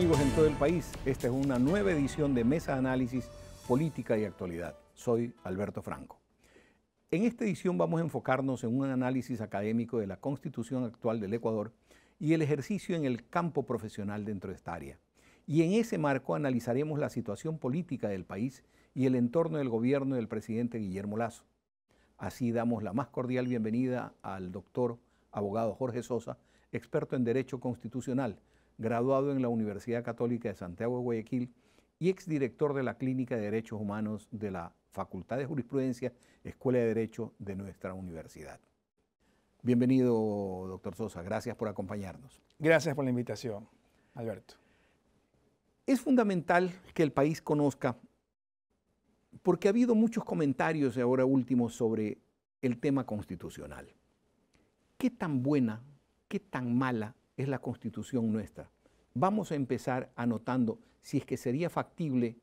amigos en todo el país. Esta es una nueva edición de Mesa Análisis Política y Actualidad. Soy Alberto Franco. En esta edición vamos a enfocarnos en un análisis académico de la constitución actual del Ecuador y el ejercicio en el campo profesional dentro de esta área. Y en ese marco analizaremos la situación política del país y el entorno del gobierno del presidente Guillermo Lazo. Así damos la más cordial bienvenida al doctor abogado Jorge Sosa, experto en Derecho Constitucional, graduado en la Universidad Católica de Santiago de Guayaquil y exdirector de la Clínica de Derechos Humanos de la Facultad de Jurisprudencia, Escuela de Derecho de nuestra universidad. Bienvenido, doctor Sosa. Gracias por acompañarnos. Gracias por la invitación, Alberto. Es fundamental que el país conozca, porque ha habido muchos comentarios ahora últimos sobre el tema constitucional. ¿Qué tan buena, qué tan mala es la constitución nuestra. Vamos a empezar anotando si es que sería factible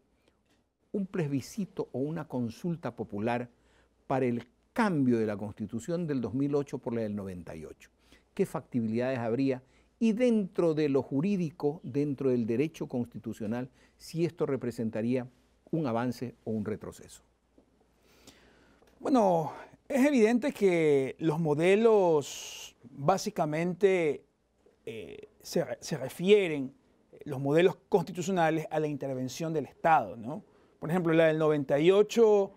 un plebiscito o una consulta popular para el cambio de la constitución del 2008 por la del 98. ¿Qué factibilidades habría? Y dentro de lo jurídico, dentro del derecho constitucional, si esto representaría un avance o un retroceso. Bueno, es evidente que los modelos básicamente eh, se, refieren eh, los modelos constitucionales a la intervención del Estado. Por ejemplo, la del 98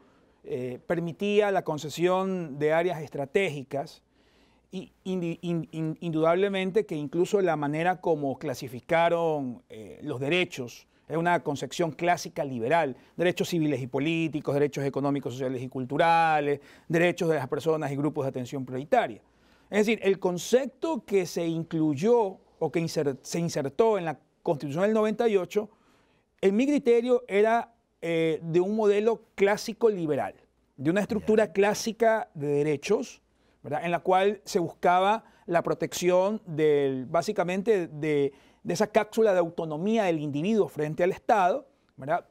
eh, permitía la concesión de áreas estratégicas y indudablemente que incluso la manera como clasificaron los derechos es una concepción clásica liberal, derechos civiles y políticos, derechos económicos, sociales y culturales, derechos de las personas y grupos de atención prioritaria. Es decir, el concepto que se incluyó o que se insertó en la Constitución del 98, en mi criterio era eh, de un modelo clásico liberal, de una estructura clásica de derechos, en la cual se buscaba la protección básicamente de, esa cápsula de autonomía del individuo frente al Estado,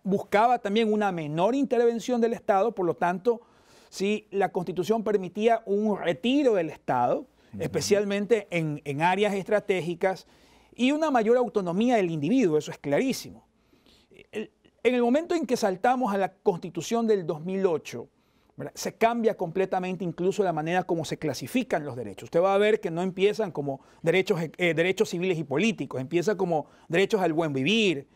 buscaba también una menor intervención del Estado, por lo tanto, si la Constitución permitía un retiro del Estado, especialmente en, áreas estratégicas, y una mayor autonomía del individuo, eso es clarísimo. en el momento en que saltamos a la Constitución del 2008, se cambia completamente incluso la manera como se clasifican los derechos. Usted va a ver que no empiezan como derechos, eh, derechos civiles y políticos, empiezan como derechos al buen vivir,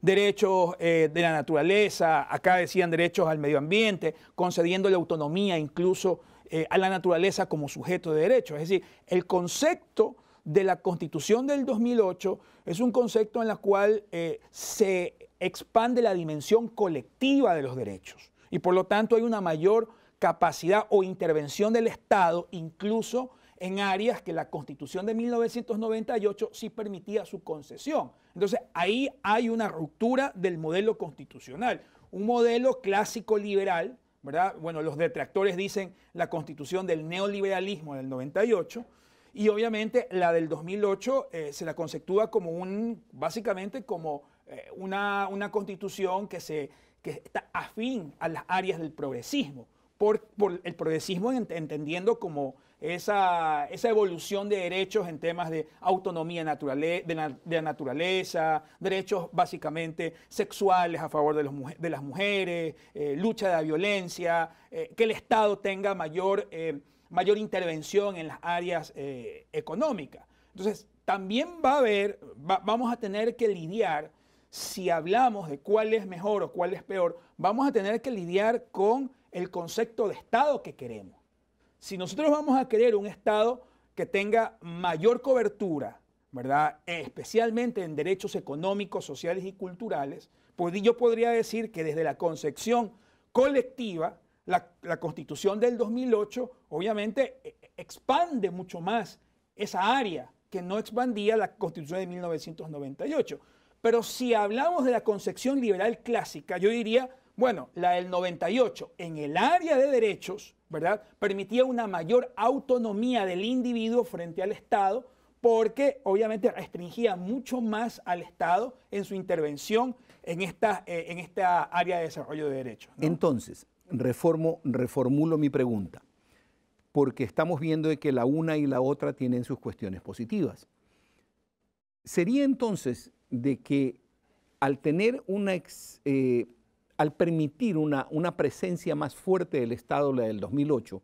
derechos eh, de la naturaleza, acá decían derechos al medio ambiente, concediendo la autonomía incluso eh, a la naturaleza como sujeto de derechos, Es decir, el concepto de la constitución del 2008 es un concepto en el cual eh, se expande la dimensión colectiva de los derechos y por lo tanto hay una mayor capacidad o intervención del Estado incluso en áreas que la constitución de 1998 sí permitía su concesión. Entonces ahí hay una ruptura del modelo constitucional, un modelo clásico liberal, ¿verdad? Bueno, los detractores dicen la constitución del neoliberalismo del 98 y obviamente la del 2008 eh, se la conceptúa como un, básicamente como eh, una, constitución que, que está afín a las áreas del progresismo por, el progresismo entendiendo como esa, evolución de derechos en temas de autonomía de, la, naturaleza, derechos básicamente sexuales a favor de, las mujeres, eh, lucha de la violencia, eh, que el Estado tenga mayor, eh, mayor intervención en las áreas económicas. Entonces, también va a haber, vamos a tener que lidiar, si hablamos de cuál es mejor o cuál es peor, vamos a tener que lidiar con el concepto de Estado que queremos. Si nosotros vamos a querer un Estado que tenga mayor cobertura, ¿verdad? Especialmente en derechos económicos, sociales y culturales, pues yo podría decir que desde la concepción colectiva, la, la constitución del 2008 obviamente e, expande mucho más esa área que no expandía la constitución de 1998. Pero si hablamos de la concepción liberal clásica, yo diría bueno, la del 98 en el área de derechos, ¿verdad? Permitía una mayor autonomía del individuo frente al Estado porque obviamente restringía mucho más al Estado en su intervención en esta, eh, en esta área de desarrollo de derechos. Entonces, reformulo mi pregunta, porque estamos viendo de que la una y la otra tienen sus cuestiones positivas. ¿Sería entonces de que al tener una ex, eh, al permitir una, presencia más fuerte del Estado, la del 2008,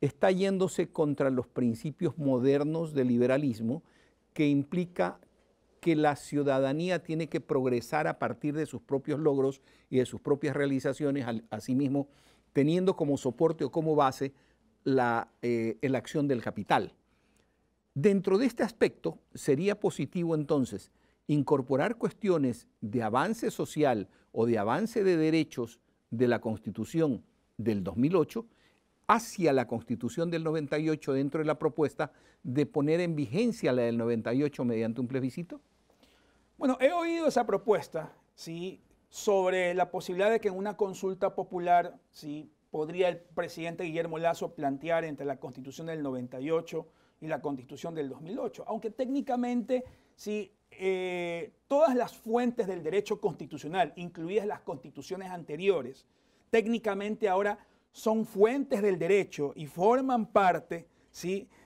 está yéndose contra los principios modernos del liberalismo que implica que la ciudadanía tiene que progresar a partir de sus propios logros y de sus propias realizaciones, asimismo teniendo como soporte o como base la, eh, la acción del capital. Dentro de este aspecto sería positivo entonces incorporar cuestiones de avance social, o de avance de derechos de la Constitución del 2008 hacia la Constitución del 98 dentro de la propuesta de poner en vigencia la del 98 mediante un plebiscito? Bueno, he oído esa propuesta, ¿sí? sobre la posibilidad de que en una consulta popular, ¿sí? podría el presidente Guillermo Lazo plantear entre la Constitución del 98 y la Constitución del 2008, aunque técnicamente si eh, todas las fuentes del derecho constitucional, incluidas las constituciones anteriores, técnicamente ahora son fuentes del derecho y forman parte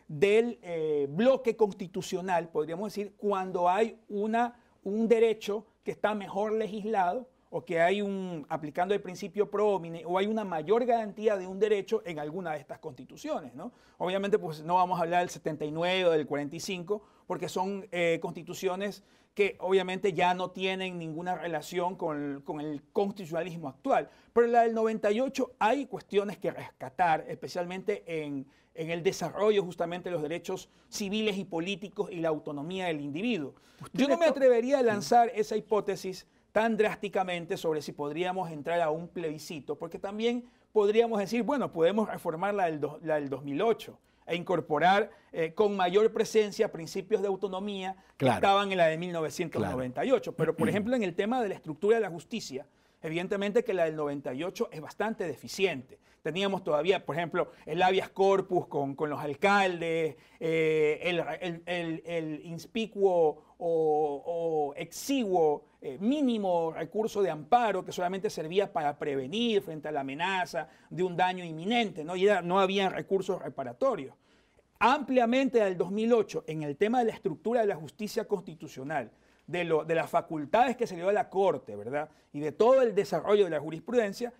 del eh, bloque constitucional, podríamos decir, cuando hay una, un derecho que está mejor legislado o que hay un, aplicando el principio prómine, o hay una mayor garantía de un derecho en alguna de estas constituciones, ¿no? Obviamente, pues no vamos a hablar del 79 o del 45, porque son eh, constituciones que obviamente ya no tienen ninguna relación con, el constitucionalismo actual. Pero en la del 98 hay cuestiones que rescatar, especialmente en, en el desarrollo justamente de los derechos civiles y políticos y la autonomía del individuo. Yo no me atrevería a lanzar esa hipótesis tan drásticamente sobre si podríamos entrar a un plebiscito, porque también podríamos decir, bueno, podemos reformar la del, 2008 e incorporar eh, con mayor presencia principios de autonomía que estaban en la de 1998. Pero, por ejemplo, en el tema de la estructura de la justicia, evidentemente que la del 98 es bastante deficiente teníamos todavía, por ejemplo, el habeas corpus con, los alcaldes, eh, el, el, inspicuo o, exiguo eh, mínimo recurso de amparo que solamente servía para prevenir frente a la amenaza de un daño inminente, ¿no? Y no había recursos reparatorios. Ampliamente al 2008, en el tema de la estructura de la justicia constitucional, de, lo, de las facultades que se le dio a la Corte, ¿verdad? Y de todo el desarrollo de la jurisprudencia,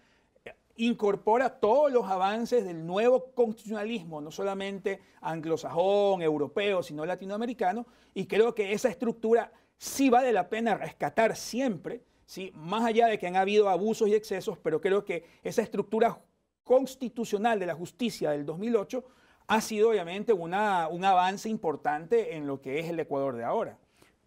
incorpora todos los avances del nuevo constitucionalismo, no solamente anglosajón, europeo, sino latinoamericano, y creo que esa estructura sí vale la pena rescatar siempre, ¿sí? más allá de que han habido abusos y excesos, pero creo que esa estructura constitucional de la justicia del 2008 ha sido obviamente un avance importante en lo que es el Ecuador de ahora.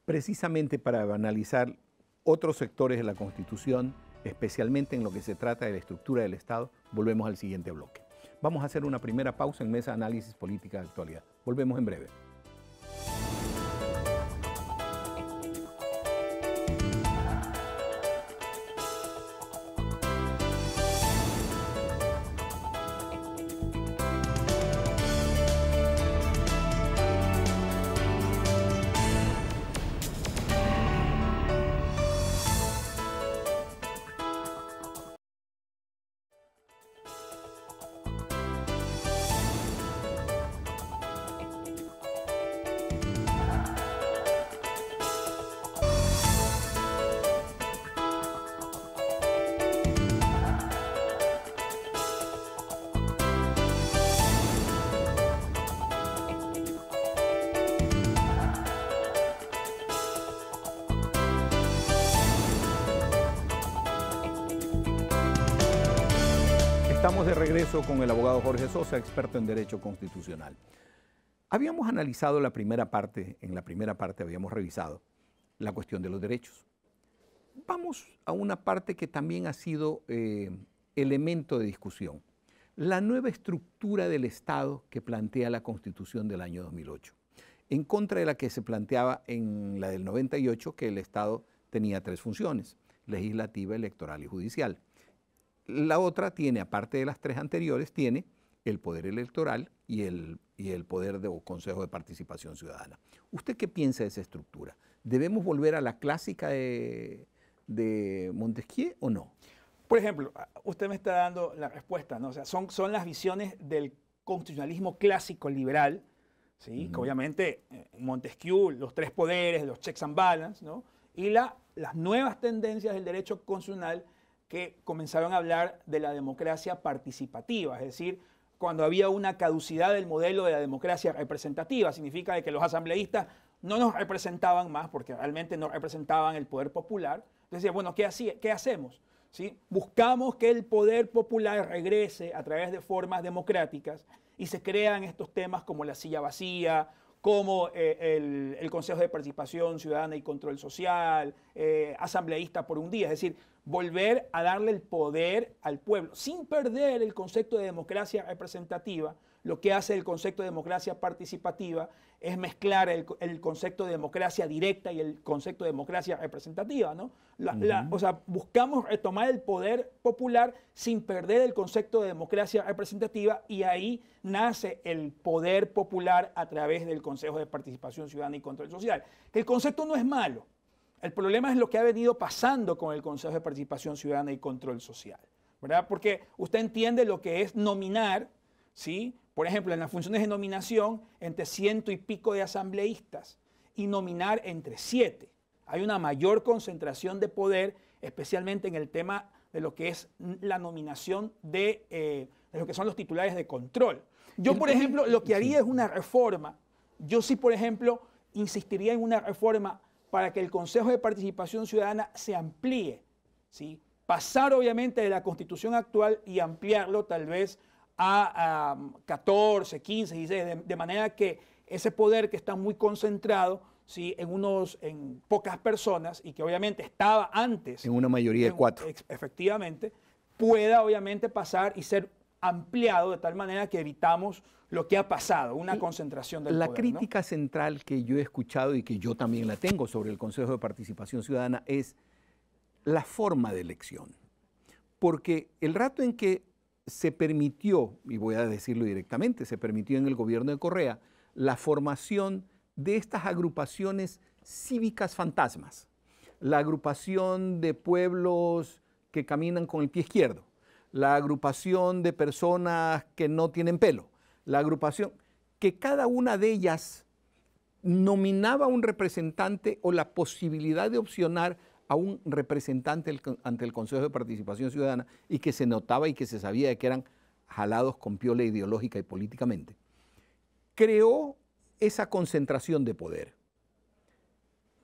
Precisamente para analizar otros sectores de la Constitución, especialmente en lo que se trata de la estructura del Estado, volvemos al siguiente bloque. Vamos a hacer una primera pausa en Mesa Análisis Política de Actualidad. Volvemos en breve. Estamos de regreso con el abogado Jorge Sosa, experto en Derecho Constitucional. Habíamos analizado la primera parte, en la primera parte habíamos revisado la cuestión de los derechos. Vamos a una parte que también ha sido eh, elemento de discusión, la nueva estructura del Estado que plantea la Constitución del año 2008, en contra de la que se planteaba en la del 98 que el Estado tenía tres funciones, legislativa, electoral y judicial. La otra tiene, aparte de las tres anteriores, tiene el poder electoral y el y el poder de, o Consejo de Participación Ciudadana. ¿Usted qué piensa de esa estructura? ¿Debemos volver a la clásica de, Montesquieu o no? Por ejemplo, usted me está dando la respuesta, ¿no? O sea, son, son las visiones del constitucionalismo clásico liberal, ¿sí? Que obviamente eh, Montesquieu, los tres poderes, los checks and balances, ¿no? Y la, las nuevas tendencias del derecho constitucional que comenzaron a hablar de la democracia participativa, es decir, cuando había una caducidad del modelo de la democracia representativa. Significa que los asambleístas no nos representaban más porque realmente no representaban el poder popular. Entonces bueno, ¿qué, qué hacemos? ¿Sí? Buscamos que el poder popular regrese a través de formas democráticas y se crean estos temas como la silla vacía como eh, el, Consejo de Participación Ciudadana y Control Social, eh, asambleísta por un día, es decir, volver a darle el poder al pueblo, sin perder el concepto de democracia representativa, lo que hace el concepto de democracia participativa es mezclar el, concepto de democracia directa y el concepto de democracia representativa, ¿no? o sea, buscamos retomar el poder popular sin perder el concepto de democracia representativa y ahí nace el poder popular a través del Consejo de Participación Ciudadana y Control Social. El concepto no es malo, el problema es lo que ha venido pasando con el Consejo de Participación Ciudadana y Control Social, ¿verdad? Porque usted entiende lo que es nominar, ¿sí? Por ejemplo, en las funciones de nominación, entre ciento y pico de asambleístas y nominar entre siete. Hay una mayor concentración de poder, especialmente en el tema de lo que es la nominación de, eh, lo que son los titulares de control. Yo, por ejemplo, lo que haría es una reforma. Yo sí, por ejemplo, insistiría en una reforma para que el Consejo de Participación Ciudadana se amplíe, ¿sí? pasar obviamente de la constitución actual y ampliarlo tal vez a, 14, 15, 16, de, manera que ese poder que está muy concentrado ¿sí? en, unos, en pocas personas y que obviamente estaba antes. En una mayoría de cuatro. Efectivamente, pueda obviamente pasar y ser ampliado de tal manera que evitamos lo que ha pasado, una concentración del la poder. La crítica central que yo he escuchado y que yo también la tengo sobre el Consejo de Participación Ciudadana es la forma de elección. Porque el rato en que se permitió, y voy a decirlo directamente, se permitió en el gobierno de Correa la formación de estas agrupaciones cívicas fantasmas, la agrupación de pueblos que caminan con el pie izquierdo, la agrupación de personas que no tienen pelo, la agrupación que cada una de ellas nominaba un representante o la posibilidad de opcionar a un representante ante el Consejo de Participación Ciudadana y que se notaba y que se sabía de que eran jalados con piola ideológica y políticamente, creó esa concentración de poder.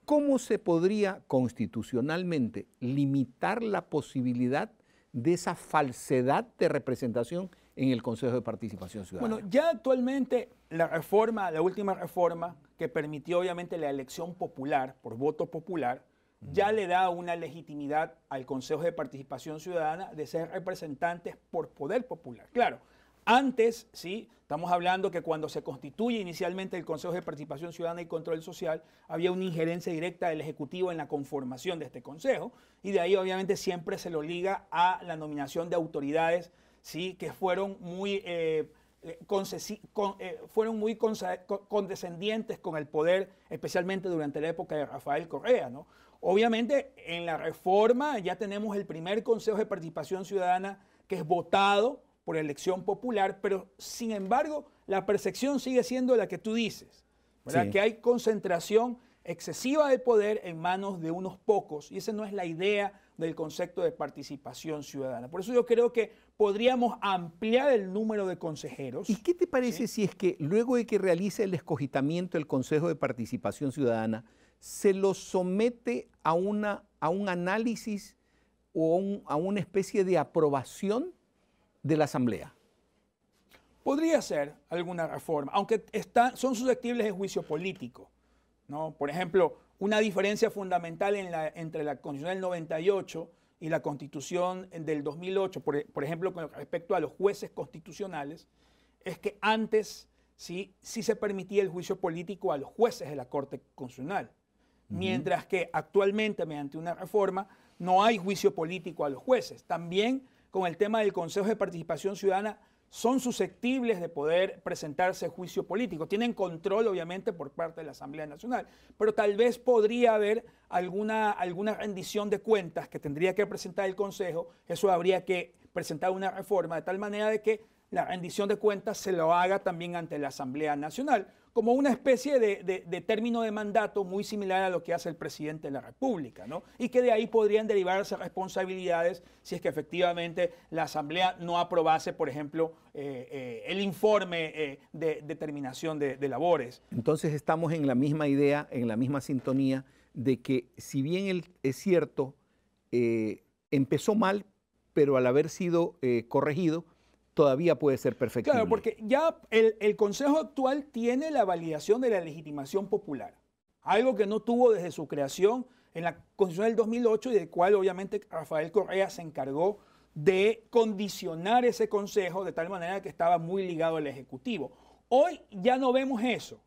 ¿Cómo se podría constitucionalmente limitar la posibilidad de esa falsedad de representación en el Consejo de Participación Ciudadana? Bueno, ya actualmente la reforma, la última reforma que permitió obviamente la elección popular por voto popular, ya le da una legitimidad al Consejo de Participación Ciudadana de ser representantes por poder popular. Claro, antes, sí, estamos hablando que cuando se constituye inicialmente el Consejo de Participación Ciudadana y Control Social, había una injerencia directa del Ejecutivo en la conformación de este Consejo y de ahí obviamente siempre se lo liga a la nominación de autoridades, sí, que fueron muy... Eh, eh, eh, fueron muy condescendientes con el poder, especialmente durante la época de Rafael Correa, ¿no? Obviamente, en la reforma ya tenemos el primer Consejo de Participación Ciudadana que es votado por elección popular, pero sin embargo, la percepción sigue siendo la que tú dices, ¿verdad? Que hay concentración excesiva de poder en manos de unos pocos, y esa no es la idea del concepto de participación ciudadana. Por eso yo creo que podríamos ampliar el número de consejeros. ¿Y qué te parece si es que luego de que realice el escogitamiento el Consejo de Participación Ciudadana, se lo somete a, un análisis o a una especie de aprobación de la Asamblea. Podría ser alguna reforma, aunque son susceptibles de juicio político. Por ejemplo, una diferencia fundamental entre la Constitución del 98 y la Constitución del 2008, por, ejemplo, con respecto a los jueces constitucionales, es que antes sí, sí se permitía el juicio político a los jueces de la Corte Constitucional mientras que actualmente, mediante una reforma, no hay juicio político a los jueces. También con el tema del Consejo de Participación Ciudadana, son susceptibles de poder presentarse juicio político. Tienen control, obviamente, por parte de la Asamblea Nacional, pero tal vez podría haber alguna, alguna rendición de cuentas que tendría que presentar el Consejo. Eso habría que presentar una reforma de tal manera de que la rendición de cuentas se lo haga también ante la Asamblea Nacional como una especie de, término de mandato muy similar a lo que hace el presidente de la República, ¿no? Y que de ahí podrían derivarse responsabilidades si es que efectivamente la Asamblea no aprobase, por ejemplo, eh, eh, el informe eh, de, determinación de, labores. Entonces estamos en la misma idea, en la misma sintonía de que si bien es cierto, empezó mal, pero al haber sido corregido, todavía puede ser perfecto. Claro, porque ya el, el, Consejo actual tiene la validación de la legitimación popular, algo que no tuvo desde su creación en la Constitución del 2008 y del cual obviamente Rafael Correa se encargó de condicionar ese Consejo de tal manera que estaba muy ligado al Ejecutivo. Hoy ya no vemos eso,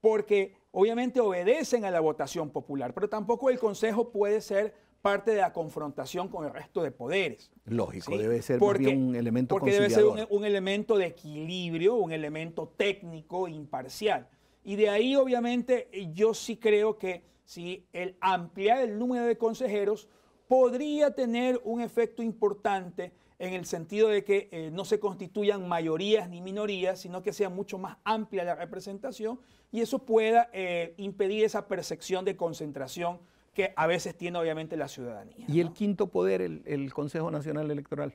porque obviamente obedecen a la votación popular, pero tampoco el Consejo puede ser parte de la confrontación con el resto de poderes. Lógico, debe ser un elemento Porque debe ser un, elemento de equilibrio, un elemento técnico, imparcial. Y de ahí, obviamente, yo sí creo que si el ampliar el número de consejeros podría tener un efecto importante en el sentido de que eh, no se constituyan mayorías ni minorías, sino que sea mucho más amplia la representación y eso pueda eh, impedir esa percepción de concentración que a veces tiene obviamente la ciudadanía. Y el quinto poder, el, Consejo Nacional Electoral.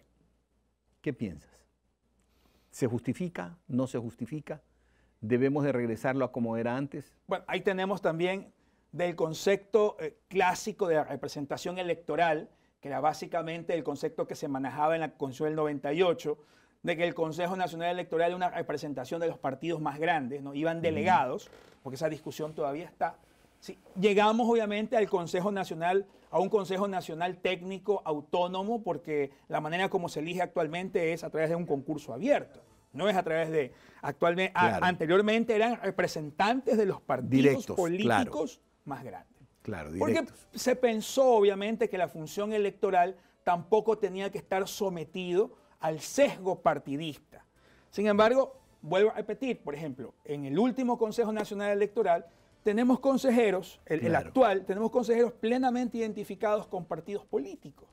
¿Qué piensas? ¿Se justifica? ¿No se justifica? ¿Debemos de regresarlo a como era antes? Bueno, ahí tenemos también del concepto eh, clásico de la representación electoral, que era básicamente el concepto que se manejaba en la Constitución del 98, de que el Consejo Nacional Electoral era una representación de los partidos más grandes, ¿no? iban delegados, porque esa discusión todavía está llegamos obviamente al Consejo Nacional, a un Consejo Nacional técnico autónomo, porque la manera como se elige actualmente es a través de un concurso abierto. No es a través de. Actualmente, anteriormente eran representantes de los partidos políticos más grandes. Porque se pensó, obviamente, que la función electoral tampoco tenía que estar sometido al sesgo partidista. Sin embargo, vuelvo a repetir, por ejemplo, en el último Consejo Nacional Electoral tenemos consejeros, el, actual, tenemos consejeros plenamente identificados con partidos políticos.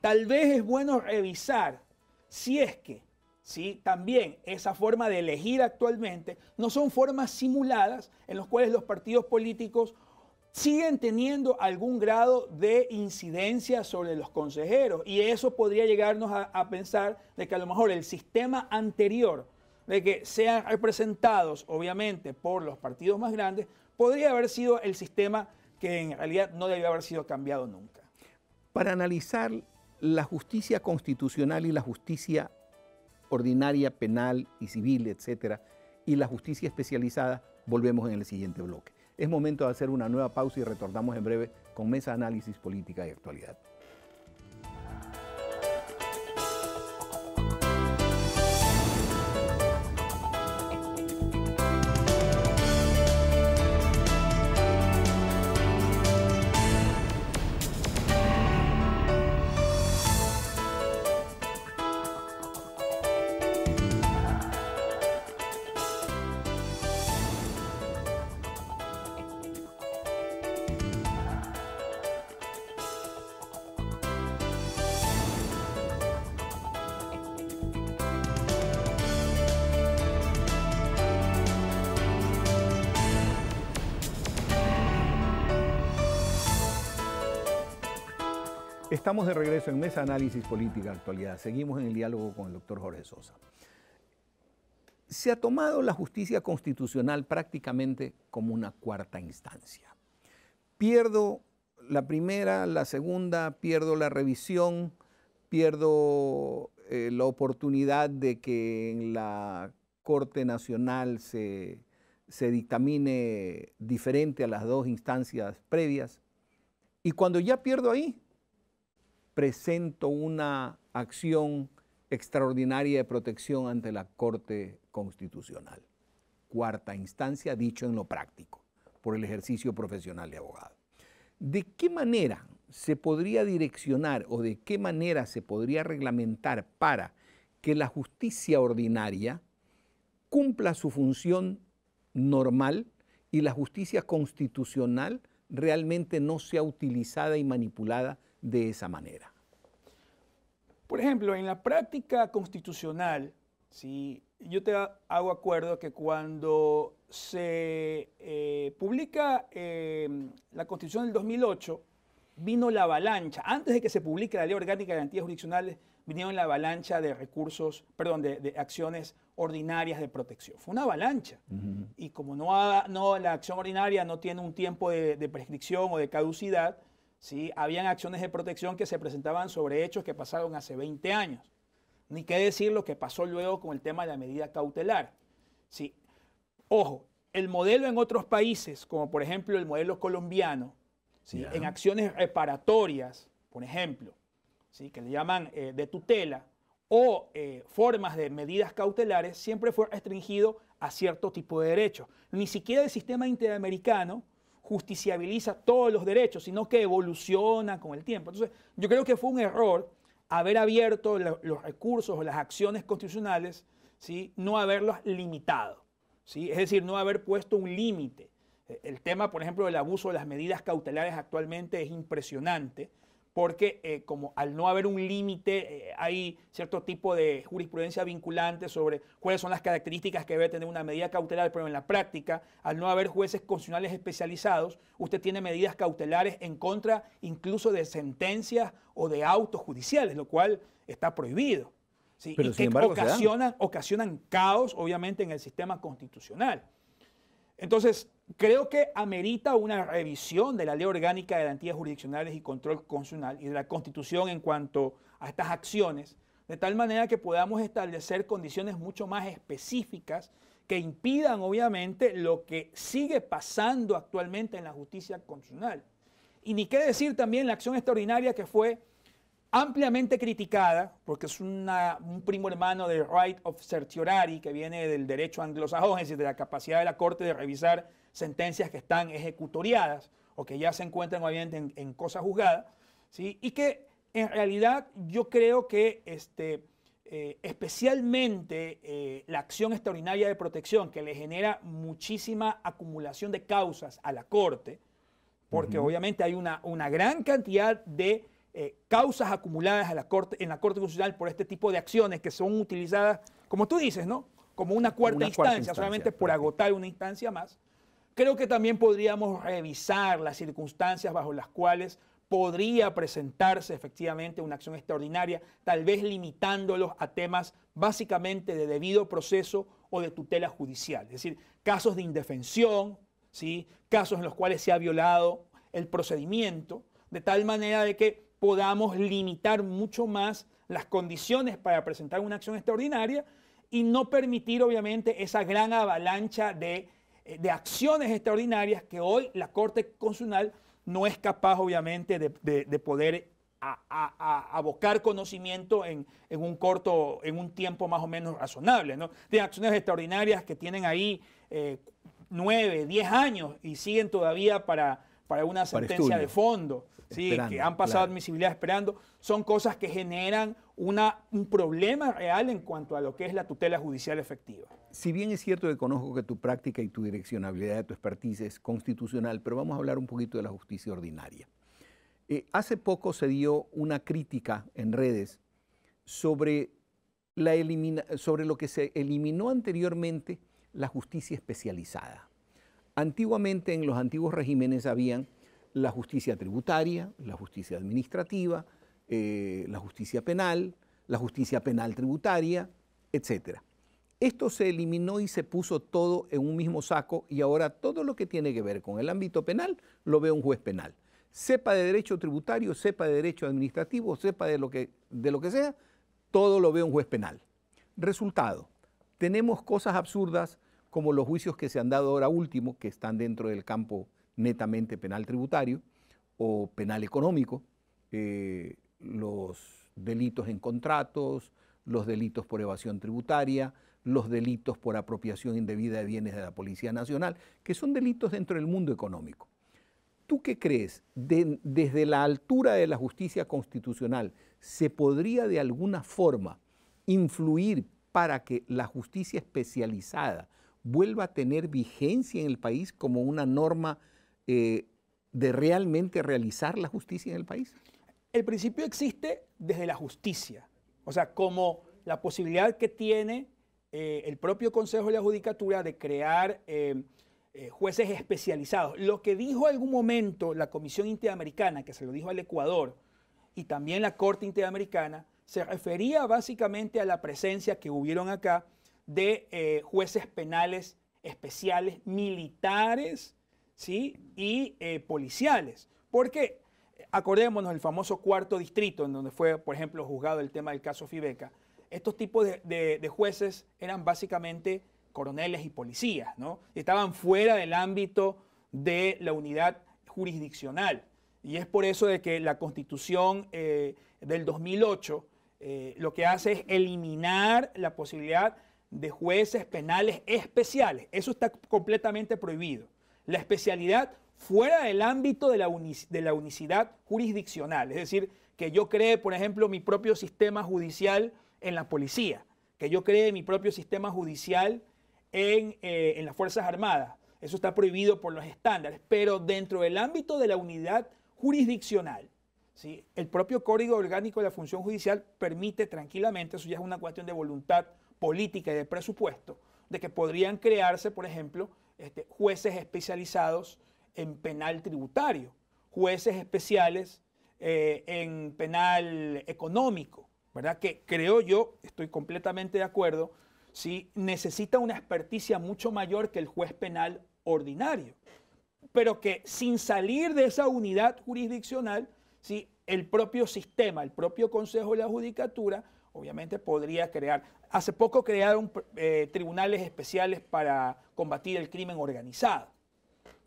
Tal vez es bueno revisar si es que ¿sí? también esa forma de elegir actualmente no son formas simuladas en las cuales los partidos políticos siguen teniendo algún grado de incidencia sobre los consejeros. Y eso podría llegarnos a, a pensar de que a lo mejor el sistema anterior de que sean representados, obviamente, por los partidos más grandes, podría haber sido el sistema que en realidad no debió haber sido cambiado nunca. Para analizar la justicia constitucional y la justicia ordinaria, penal y civil, etcétera, y la justicia especializada, volvemos en el siguiente bloque. Es momento de hacer una nueva pausa y retornamos en breve con Mesa Análisis Política y Actualidad. de regreso en Mesa Análisis Política Actualidad. Seguimos en el diálogo con el doctor Jorge Sosa. Se ha tomado la justicia constitucional prácticamente como una cuarta instancia. Pierdo la primera, la segunda, pierdo la revisión, pierdo eh, la oportunidad de que en la Corte Nacional se, se dictamine diferente a las dos instancias previas. Y cuando ya pierdo ahí, presento una acción extraordinaria de protección ante la Corte Constitucional, cuarta instancia, dicho en lo práctico, por el ejercicio profesional de abogado. ¿De qué manera se podría direccionar o de qué manera se podría reglamentar para que la justicia ordinaria cumpla su función normal y la justicia constitucional realmente no sea utilizada y manipulada de esa manera. Por ejemplo, en la práctica constitucional, yo te hago acuerdo que cuando se eh, publica em, la Constitución del 2008, vino la avalancha. Antes de que se publique la Ley Orgánica de Garantías Jurisdiccionales, vinieron la avalancha de recursos, perdón, de, acciones ordinarias de protección. Fue una avalancha. Y como no, la acción ordinaria no tiene un tiempo de prescripción o de caducidad, habían acciones de protección que se presentaban sobre hechos que pasaron hace 20 años. Ni qué decir lo que pasó luego con el tema de la medida cautelar. ¿sí? Ojo, el modelo en otros países, como por ejemplo el modelo colombiano, en acciones reparatorias, por ejemplo, ¿sí? que le llaman eh, de tutela, o eh, formas de medidas cautelares, siempre fue restringido a cierto tipo de derechos. Ni siquiera el sistema interamericano, justiciabiliza todos los derechos, sino que evoluciona con el tiempo. Entonces, yo creo que fue un error haber abierto los recursos o las acciones constitucionales, no haberlos limitado, ¿sí? es decir, no haber puesto un límite. El tema, por ejemplo, del abuso de las medidas cautelares actualmente es impresionante porque eh, como al no haber un límite, eh, hay cierto tipo de jurisprudencia vinculante sobre cuáles son las características que debe tener una medida cautelar, pero en la práctica, al no haber jueces constitucionales especializados, usted tiene medidas cautelares en contra incluso de sentencias o de autos judiciales, lo cual está prohibido. Pero y que ocasionan caos, obviamente, en el sistema constitucional. Entonces, creo que amerita una revisión de la ley orgánica de garantías jurisdiccionales y control constitucional y de la constitución en cuanto a estas acciones, de tal manera que podamos establecer condiciones mucho más específicas que impidan obviamente lo que sigue pasando actualmente en la justicia constitucional. Y ni qué decir también la acción extraordinaria que fue ampliamente criticada, porque es un primo hermano del right of certiorari, que viene del derecho anglosajón, es decir, de la capacidad de la Corte de revisar sentencias que están ejecutoriadas o que ya se encuentran obviamente en, cosa juzgada, ¿sí? y que en realidad yo creo que este, eh, especialmente eh, la acción extraordinaria de protección, que le genera muchísima acumulación de causas a la Corte, porque obviamente hay una, una gran cantidad de eh, causas acumuladas la corte, en la Corte Constitucional por este tipo de acciones que son utilizadas, como tú dices, ¿no? Como una cuarta, instancia, solamente por agotar una instancia más. Creo que también podríamos revisar las circunstancias bajo las cuales podría presentarse efectivamente una acción extraordinaria, tal vez limitándolos a temas básicamente de debido proceso o de tutela judicial, es decir, casos de indefensión, ¿sí? casos en los cuales se ha violado el procedimiento, de tal manera de que podamos limitar mucho más las condiciones para presentar una acción extraordinaria y no permitir obviamente esa gran avalancha de, eh, acciones extraordinarias que hoy la Corte Constitucional no es capaz obviamente de, poder abocar conocimiento en, un corto, en un tiempo más o menos razonable. ¿no? De acciones extraordinarias que tienen ahí eh, nueve, diez años y siguen todavía para, para una sentencia de fondo sí, que han pasado admisibilidad esperando, son cosas que generan un problema real en cuanto a lo que es la tutela judicial efectiva. Si bien es cierto que conozco que tu práctica y tu direccionabilidad, tu expertise es constitucional, pero vamos a hablar un poquito de la justicia ordinaria. Eh, hace poco se dio una crítica en redes sobre, la elimina, sobre lo que se eliminó anteriormente la justicia especializada. Antiguamente en los antiguos regímenes habían la justicia tributaria, la justicia administrativa, eh, la justicia penal, la justicia penal tributaria, etc. Esto se eliminó y se puso todo en un mismo saco y ahora todo lo que tiene que ver con el ámbito penal lo ve un juez penal. Sepa de derecho tributario, sepa de derecho administrativo, sepa de lo que, de lo que sea, todo lo ve un juez penal. Resultado, tenemos cosas absurdas como los juicios que se han dado ahora último, que están dentro del campo netamente penal tributario o penal económico, eh, los delitos en contratos, los delitos por evasión tributaria, los delitos por apropiación indebida de bienes de la Policía Nacional, que son delitos dentro del mundo económico. ¿Tú qué crees? desde la altura de la justicia constitucional, ¿se podría de alguna forma influir para que la justicia especializada vuelva a tener vigencia en el país como una norma? Eh, de realmente realizar la justicia en el país? El principio existe desde la justicia, o sea, como la posibilidad que tiene eh, el propio Consejo de la Judicatura de crear eh, jueces especializados. Lo que dijo algún momento la Comisión Interamericana, que se lo dijo al Ecuador, y también la Corte Interamericana, se refería básicamente a la presencia que hubieron acá de jueces penales especiales militares y eh, policiales. Porque eh, acordémonos el famoso cuarto distrito, en donde fue, por ejemplo, juzgado el tema del caso Fibeca. Estos tipos de, jueces eran básicamente coroneles y policías, ¿no? Estaban fuera del ámbito de la unidad jurisdiccional. Y es por eso de que la constitución eh, del 2008 lo que hace es eliminar la posibilidad de jueces penales especiales. Eso está completamente prohibido la especialidad fuera del ámbito de la, de la unicidad jurisdiccional, es decir, que yo cree, por ejemplo, mi propio sistema judicial en la policía, que yo cree mi propio sistema judicial en, eh, las Fuerzas Armadas. Eso está prohibido por los estándares, pero dentro del ámbito de la unidad jurisdiccional, el propio Código Orgánico de la Función Judicial permite tranquilamente, eso ya es una cuestión de voluntad política y de presupuesto, de que podrían crearse, por ejemplo, este, jueces especializados en penal tributario, jueces especiales eh, en penal económico, ¿verdad? Que creo yo, estoy completamente de acuerdo, ¿sí? necesita una experticia mucho mayor que el juez penal ordinario, pero que sin salir de esa unidad jurisdiccional, ¿sí? el propio sistema, el propio Consejo de la Judicatura, obviamente podría crear. Hace poco crearon eh, tribunales especiales para combatir el crimen organizado.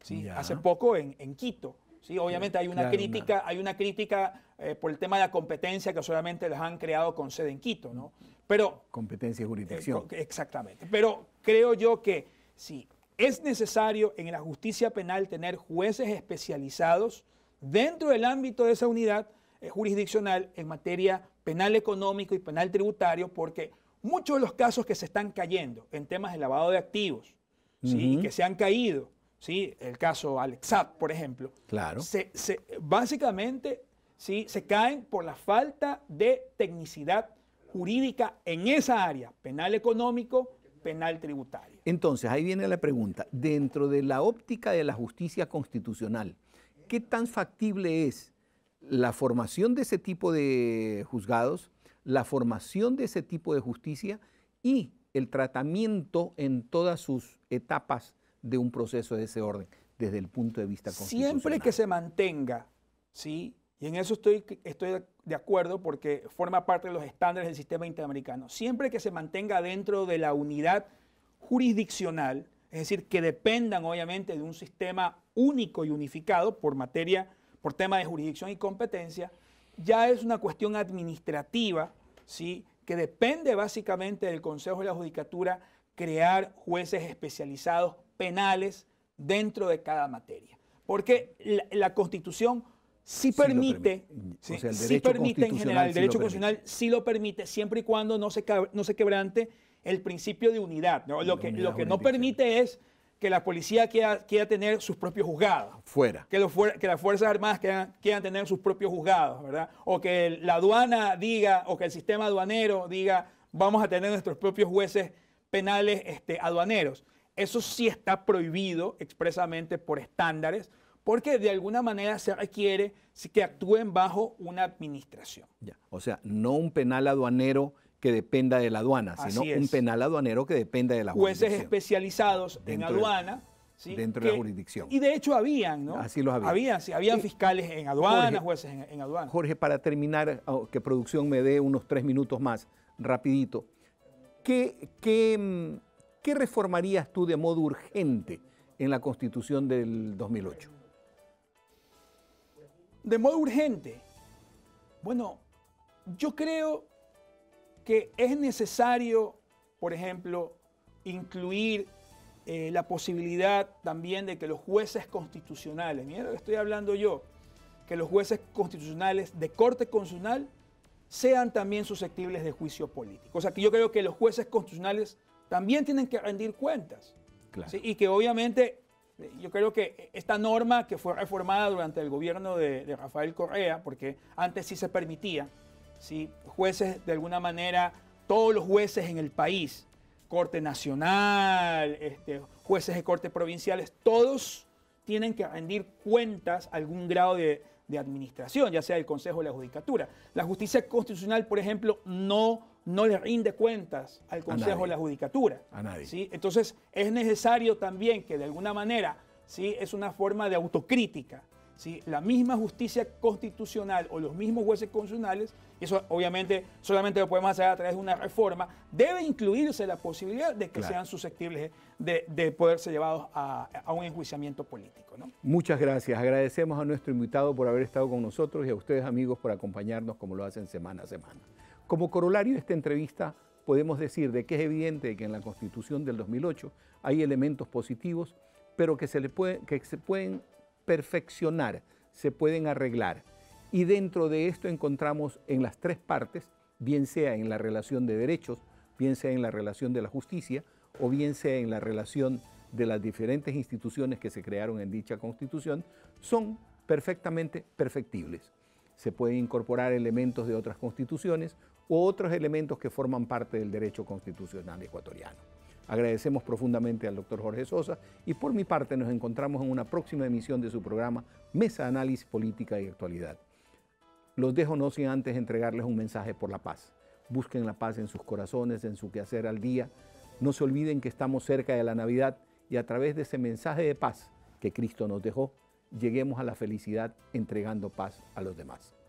¿sí? Hace poco en, Quito. ¿sí? Obviamente hay una crítica, hay una crítica eh, por el tema de la competencia que solamente las han creado con sede en Quito, ¿no? Pero, competencia y eh, jurisdicción. exactamente. Pero creo yo que sí, es necesario en la justicia penal tener jueces especializados dentro del ámbito de esa unidad jurisdiccional en materia penal económico y penal tributario, porque muchos de los casos que se están cayendo en temas de lavado de activos, que se han caído, ¿sí? el caso Alexat, por ejemplo, básicamente ¿sí? se caen por la falta de tecnicidad jurídica en esa área, penal económico, penal tributario. Entonces, ahí viene la pregunta, dentro de la óptica de la justicia constitucional, ¿qué tan factible es la formación de ese tipo de juzgados, la formación de ese tipo de justicia y el tratamiento en todas sus etapas de un proceso de ese orden, desde el punto de vista constitucional. Siempre que se mantenga, ¿sí? Y en eso estoy, estoy de acuerdo porque forma parte de los estándares del sistema interamericano. Siempre que se mantenga dentro de la unidad jurisdiccional, es decir, que dependan obviamente de un sistema único y unificado por materia por tema de jurisdicción y competencia, ya es una cuestión administrativa, ¿sí? que depende básicamente del Consejo de la Judicatura crear jueces especializados penales dentro de cada materia. Porque la, Constitución sí, permite, permite en general, el derecho constitucional sí lo permite, siempre y cuando no se, quebrante el principio de unidad. lo que no permite es que la policía quiera, tener sus propios juzgados. Fuera. Que, las Fuerzas Armadas quieran, tener sus propios juzgados, ¿verdad? O que la aduana diga, o que el sistema aduanero diga, vamos a tener nuestros propios jueces penales este, aduaneros. Eso sí está prohibido expresamente por estándares, porque de alguna manera se requiere que actúen bajo una administración. Ya. O sea, no un penal aduanero que dependa de la aduana, sino un penal aduanero que dependa de la jurisdicción. Jueces especializados en aduana. Dentro de la jurisdicción. Y de hecho habían, ¿no? Así los había. Habían, sí, habían fiscales en aduana, jueces en, aduana. Jorge, para terminar, oh, que producción me dé unos tres minutos más, rapidito. ¿Qué, qué mm, reformarías tú de modo urgente en la Constitución del 2008? De modo urgente. Bueno, yo creo que es necesario, por ejemplo, incluir eh, la posibilidad también de que los jueces constitucionales, mira lo que estoy hablando yo, que los jueces constitucionales de corte constitucional sean también susceptibles de juicio político. O sea, que yo creo que los jueces constitucionales también tienen que rendir cuentas. Y que obviamente eh, yo creo que esta norma que fue reformada durante el gobierno de Rafael Correa, porque antes sí se permitía, ¿sí? jueces de alguna manera, todos los jueces en el país, Corte Nacional, este, jueces de Corte Provinciales, todos tienen que rendir cuentas a algún grado de, administración, ya sea el Consejo de la Judicatura. La justicia constitucional, por ejemplo, no, no le rinde cuentas al Consejo de la Judicatura. A nadie. Entonces, es necesario también que de alguna manera, ¿sí? es una forma de autocrítica si la misma justicia constitucional o los mismos jueces constitucionales, y eso obviamente solamente lo podemos hacer a través de una reforma, debe incluirse la posibilidad de que sean susceptibles de, poderse llevados a, un enjuiciamiento político. ¿no? Muchas gracias. Agradecemos a nuestro invitado por haber estado con nosotros y a ustedes amigos por acompañarnos como lo hacen semana a semana. Como corolario de esta entrevista, podemos decir de que es evidente que en la Constitución del 2008 hay elementos positivos, pero que se, le que se pueden perfeccionar, se pueden arreglar. Y dentro de esto encontramos en las tres partes, bien sea en la relación de derechos, bien sea en la relación de la justicia o bien sea en la relación de las diferentes instituciones que se crearon en dicha constitución, son perfectamente perfectibles. Se pueden incorporar elementos de otras constituciones u otros elementos que forman parte del derecho constitucional ecuatoriano. Agradecemos profundamente al doctor Jorge Sosa y por mi parte nos encontramos en una próxima emisión de su programa Mesa Análisis Política y Actualidad. Los dejo no sin antes entregarles un mensaje por la paz. Busquen la paz en sus corazones, en su quehacer al día. No se olviden que estamos cerca de la Navidad y a través de ese mensaje de paz que Cristo nos dejó, lleguemos a la felicidad entregando paz a los demás.